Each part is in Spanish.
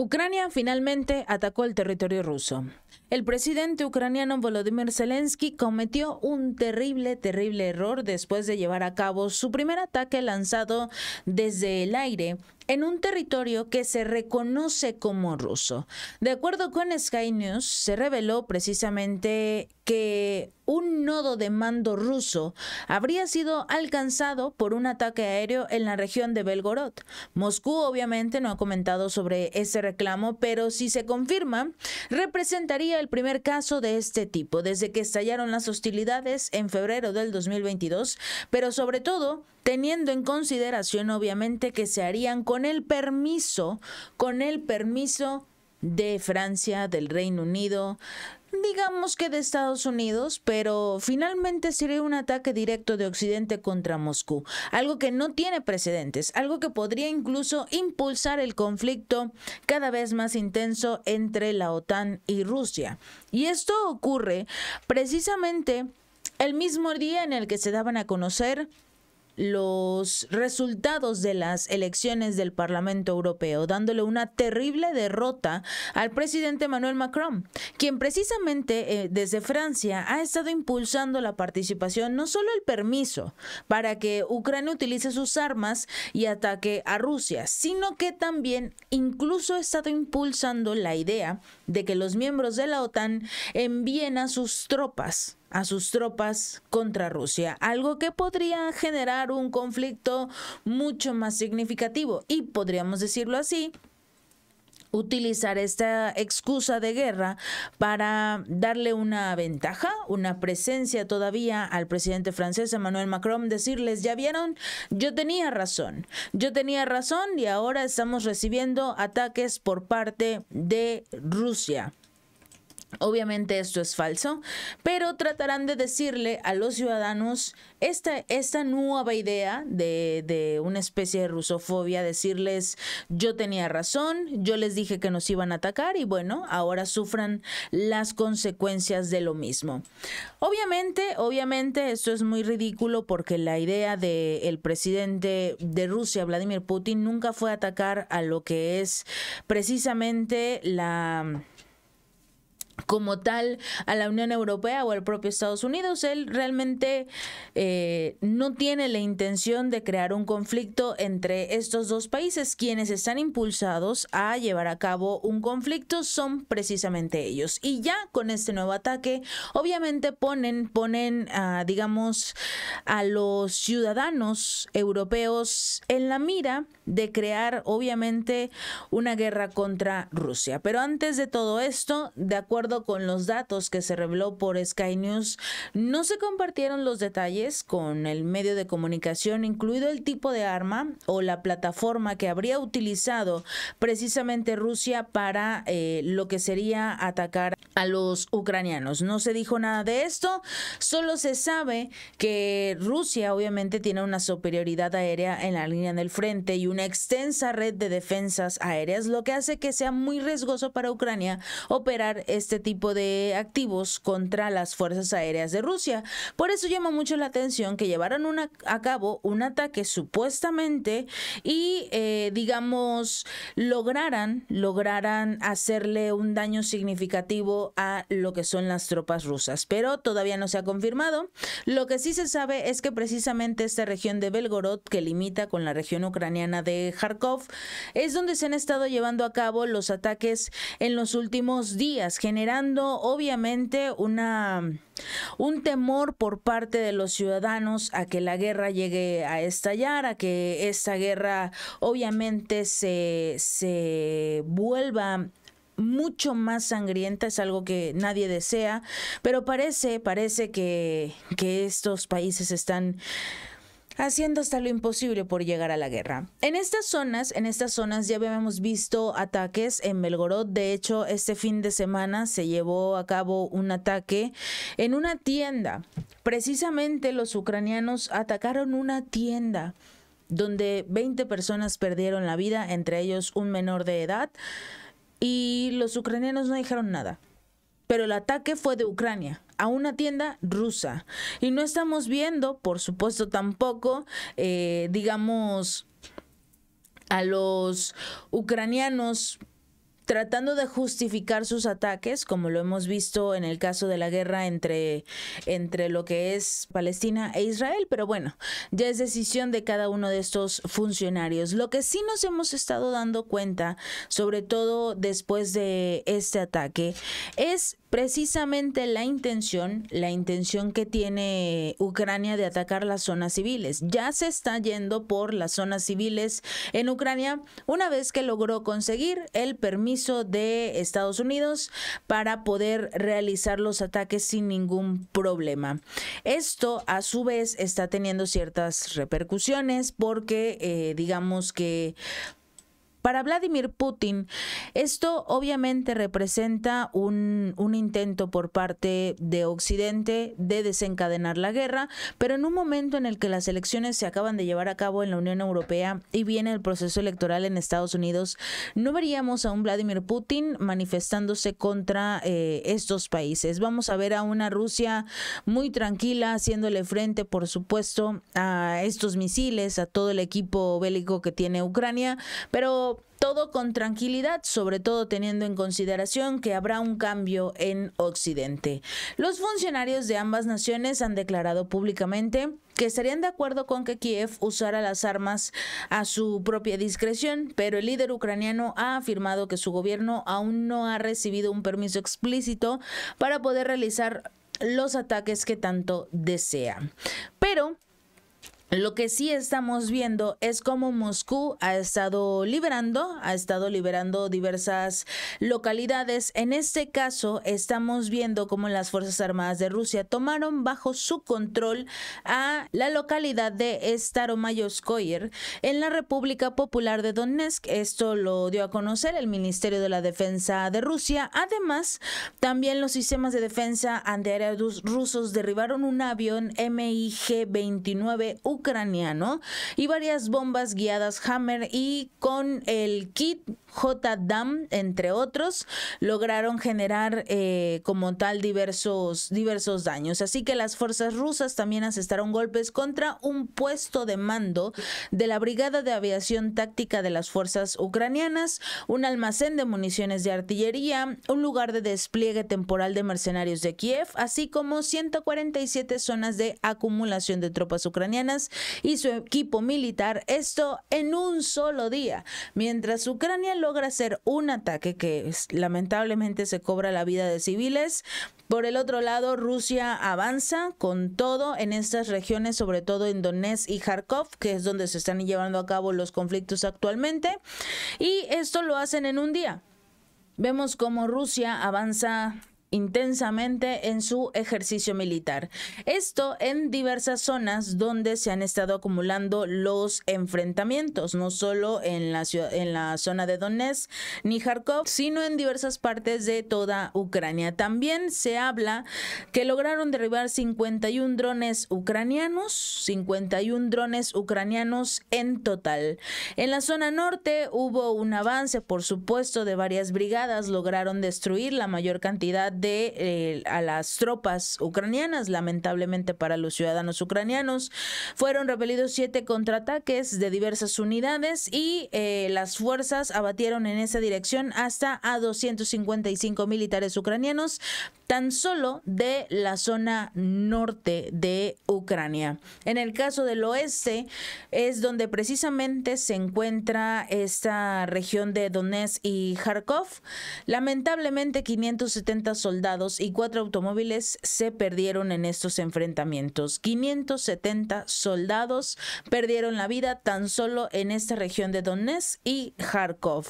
Ucrania finalmente atacó el territorio ruso. El presidente ucraniano Volodymyr Zelensky cometió un terrible, terrible error después de llevar a cabo su primer ataque lanzado desde el aire en un territorio que se reconoce como ruso. De acuerdo con Sky News, se reveló precisamente que un nodo de mando ruso habría sido alcanzado por un ataque aéreo en la región de Belgorod. Moscú obviamente no ha comentado sobre ese reclamo, pero si se confirma, representaría el primer caso de este tipo desde que estallaron las hostilidades en febrero del 2022, pero sobre todo teniendo en consideración obviamente que se harían con con el permiso, con el permiso de Francia, del Reino Unido, digamos que de Estados Unidos, pero finalmente sería un ataque directo de Occidente contra Moscú, algo que no tiene precedentes, algo que podría incluso impulsar el conflicto cada vez más intenso entre la OTAN y Rusia. Y esto ocurre precisamente el mismo día en el que se daban a conocer los resultados de las elecciones del Parlamento Europeo, dándole una terrible derrota al presidente Manuel Macron, quien precisamente eh, desde Francia ha estado impulsando la participación, no solo el permiso para que Ucrania utilice sus armas y ataque a Rusia, sino que también incluso ha estado impulsando la idea de que los miembros de la OTAN envíen a sus tropas a sus tropas contra Rusia, algo que podría generar un conflicto mucho más significativo y podríamos decirlo así, utilizar esta excusa de guerra para darle una ventaja, una presencia todavía al presidente francés Emmanuel Macron, decirles, ya vieron, yo tenía razón, yo tenía razón y ahora estamos recibiendo ataques por parte de Rusia. Obviamente esto es falso, pero tratarán de decirle a los ciudadanos esta, esta nueva idea de, una especie de rusofobia, decirles yo tenía razón, yo les dije que nos iban a atacar y bueno, ahora sufran las consecuencias de lo mismo. Obviamente, obviamente esto es muy ridículo porque la idea del presidente de Rusia, Vladimir Putin, nunca fue atacar a lo que es precisamente la como tal a la Unión Europea o al propio Estados Unidos. Él realmente eh, no tiene la intención de crear un conflicto entre estos dos países. Quienes están impulsados a llevar a cabo un conflicto son precisamente ellos. Y ya con este nuevo ataque, obviamente ponen, ponen ah, digamos, a los ciudadanos europeos en la mira de crear, obviamente, una guerra contra Rusia. Pero antes de todo esto, de acuerdo con los datos que se reveló por Sky News, no se compartieron los detalles con el medio de comunicación, incluido el tipo de arma o la plataforma que habría utilizado precisamente Rusia para eh, lo que sería atacar a los ucranianos. No se dijo nada de esto, solo se sabe que Rusia obviamente tiene una superioridad aérea en la línea del frente y una extensa red de defensas aéreas, lo que hace que sea muy riesgoso para Ucrania operar este este tipo de activos contra las Fuerzas Aéreas de Rusia. Por eso llama mucho la atención que llevaron a cabo un ataque supuestamente y, eh, digamos, lograran, lograran hacerle un daño significativo a lo que son las tropas rusas. Pero todavía no se ha confirmado. Lo que sí se sabe es que precisamente esta región de Belgorod, que limita con la región ucraniana de Kharkov, es donde se han estado llevando a cabo los ataques en los últimos días, obviamente una un temor por parte de los ciudadanos a que la guerra llegue a estallar, a que esta guerra obviamente se, vuelva mucho más sangrienta, es algo que nadie desea, pero parece, parece que, que estos países están haciendo hasta lo imposible por llegar a la guerra. En estas zonas, en estas zonas ya habíamos visto ataques en Belgorod, de hecho este fin de semana se llevó a cabo un ataque en una tienda. Precisamente los ucranianos atacaron una tienda donde 20 personas perdieron la vida, entre ellos un menor de edad, y los ucranianos no dijeron nada pero el ataque fue de Ucrania a una tienda rusa. Y no estamos viendo, por supuesto tampoco, eh, digamos, a los ucranianos tratando de justificar sus ataques, como lo hemos visto en el caso de la guerra entre, entre lo que es Palestina e Israel, pero bueno, ya es decisión de cada uno de estos funcionarios. Lo que sí nos hemos estado dando cuenta, sobre todo después de este ataque, es precisamente la intención, la intención que tiene Ucrania de atacar las zonas civiles. Ya se está yendo por las zonas civiles en Ucrania una vez que logró conseguir el permiso de Estados Unidos para poder realizar los ataques sin ningún problema. Esto a su vez está teniendo ciertas repercusiones porque eh, digamos que para Vladimir Putin, esto obviamente representa un, intento por parte de Occidente de desencadenar la guerra, pero en un momento en el que las elecciones se acaban de llevar a cabo en la Unión Europea y viene el proceso electoral en Estados Unidos, no veríamos a un Vladimir Putin manifestándose contra eh, estos países. Vamos a ver a una Rusia muy tranquila, haciéndole frente, por supuesto, a estos misiles, a todo el equipo bélico que tiene Ucrania, pero todo con tranquilidad, sobre todo teniendo en consideración que habrá un cambio en Occidente. Los funcionarios de ambas naciones han declarado públicamente que estarían de acuerdo con que Kiev usara las armas a su propia discreción, pero el líder ucraniano ha afirmado que su gobierno aún no ha recibido un permiso explícito para poder realizar los ataques que tanto desea. Pero lo que sí estamos viendo es cómo Moscú ha estado liberando, ha estado liberando diversas localidades. En este caso, estamos viendo cómo las Fuerzas Armadas de Rusia tomaron bajo su control a la localidad de Staromayoskoyer en la República Popular de Donetsk. Esto lo dio a conocer el Ministerio de la Defensa de Rusia. Además, también los sistemas de defensa antiaéreos rusos derribaron un avión MiG-29 ucraniano y varias bombas guiadas Hammer y con el kit JDAM, entre otros, lograron generar eh, como tal diversos, diversos daños. Así que las fuerzas rusas también asestaron golpes contra un puesto de mando de la Brigada de Aviación Táctica de las Fuerzas Ucranianas, un almacén de municiones de artillería, un lugar de despliegue temporal de mercenarios de Kiev, así como 147 zonas de acumulación de tropas ucranianas y su equipo militar, esto en un solo día, mientras Ucrania logra hacer un ataque que lamentablemente se cobra la vida de civiles. Por el otro lado, Rusia avanza con todo en estas regiones, sobre todo en Donetsk y Kharkov, que es donde se están llevando a cabo los conflictos actualmente, y esto lo hacen en un día. Vemos cómo Rusia avanza intensamente en su ejercicio militar. Esto en diversas zonas donde se han estado acumulando los enfrentamientos, no solo en la, ciudad, en la zona de Donetsk ni Kharkov, sino en diversas partes de toda Ucrania. También se habla que lograron derribar 51 drones ucranianos, 51 drones ucranianos en total. En la zona norte hubo un avance, por supuesto, de varias brigadas, lograron destruir la mayor cantidad de eh, a las tropas ucranianas. Lamentablemente para los ciudadanos ucranianos fueron repelidos siete contraataques de diversas unidades y eh, las fuerzas abatieron en esa dirección hasta a 255 militares ucranianos tan solo de la zona norte de Ucrania. En el caso del oeste es donde precisamente se encuentra esta región de Donetsk y Kharkov. Lamentablemente 570 soldados y cuatro automóviles se perdieron en estos enfrentamientos. 570 soldados perdieron la vida tan solo en esta región de Donetsk y Kharkov.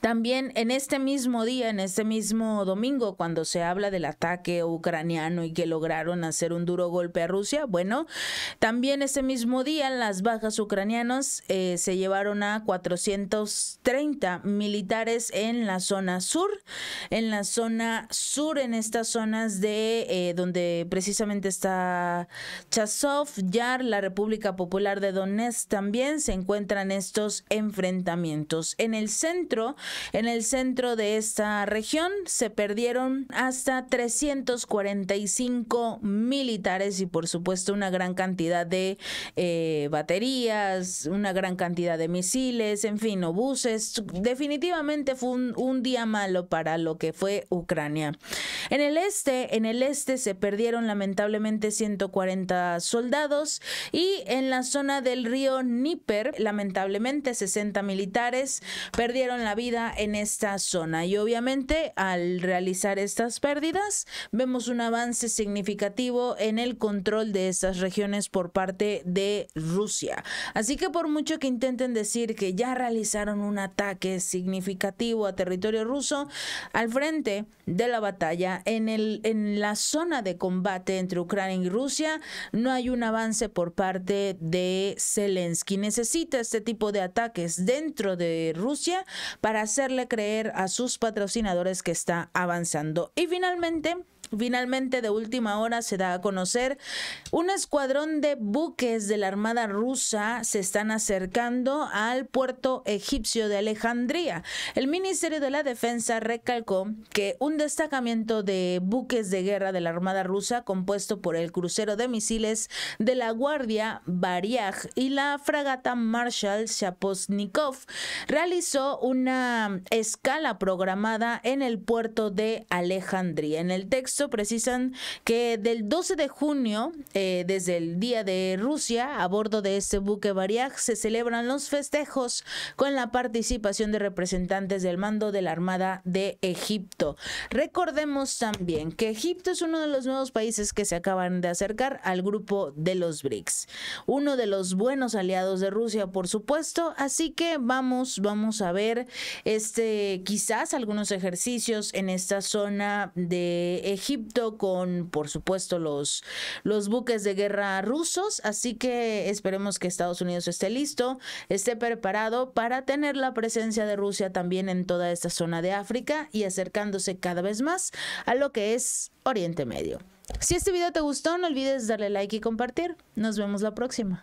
También en este mismo día, en este mismo domingo, cuando se habla del ataque ucraniano y que lograron hacer un duro golpe a Rusia, bueno, también ese mismo día las bajas ucranianas eh, se llevaron a 430 militares en la zona sur, en la zona sur en estas zonas de eh, donde precisamente está Chasov, Yar, la República Popular de Donetsk, también se encuentran estos enfrentamientos. En el centro, en el centro de esta región, se perdieron hasta 345 militares y por supuesto una gran cantidad de eh, baterías, una gran cantidad de misiles, en fin, obuses. Definitivamente fue un día malo para lo que fue Ucrania. En el este, en el este se perdieron lamentablemente 140 soldados y en la zona del río Níper, lamentablemente 60 militares perdieron la vida en esta zona. Y obviamente al realizar estas pérdidas vemos un avance significativo en el control de estas regiones por parte de Rusia. Así que por mucho que intenten decir que ya realizaron un ataque significativo a territorio ruso, al frente de la batalla, en, el, en la zona de combate entre Ucrania y Rusia. No hay un avance por parte de Zelensky. Necesita este tipo de ataques dentro de Rusia para hacerle creer a sus patrocinadores que está avanzando. Y finalmente, Finalmente, de última hora, se da a conocer un escuadrón de buques de la Armada rusa se están acercando al puerto egipcio de Alejandría. El Ministerio de la Defensa recalcó que un destacamento de buques de guerra de la Armada rusa, compuesto por el crucero de misiles de la Guardia Variag y la fragata Marshall Shaposnikov, realizó una escala programada en el puerto de Alejandría. En el texto precisan que del 12 de junio, eh, desde el Día de Rusia, a bordo de este buque Variag, se celebran los festejos con la participación de representantes del mando de la Armada de Egipto. Recordemos también que Egipto es uno de los nuevos países que se acaban de acercar al grupo de los BRICS, uno de los buenos aliados de Rusia, por supuesto, así que vamos, vamos a ver este quizás algunos ejercicios en esta zona de Egipto Egipto con, por supuesto, los, los buques de guerra rusos. Así que esperemos que Estados Unidos esté listo, esté preparado para tener la presencia de Rusia también en toda esta zona de África y acercándose cada vez más a lo que es Oriente Medio. Si este video te gustó, no olvides darle like y compartir. Nos vemos la próxima.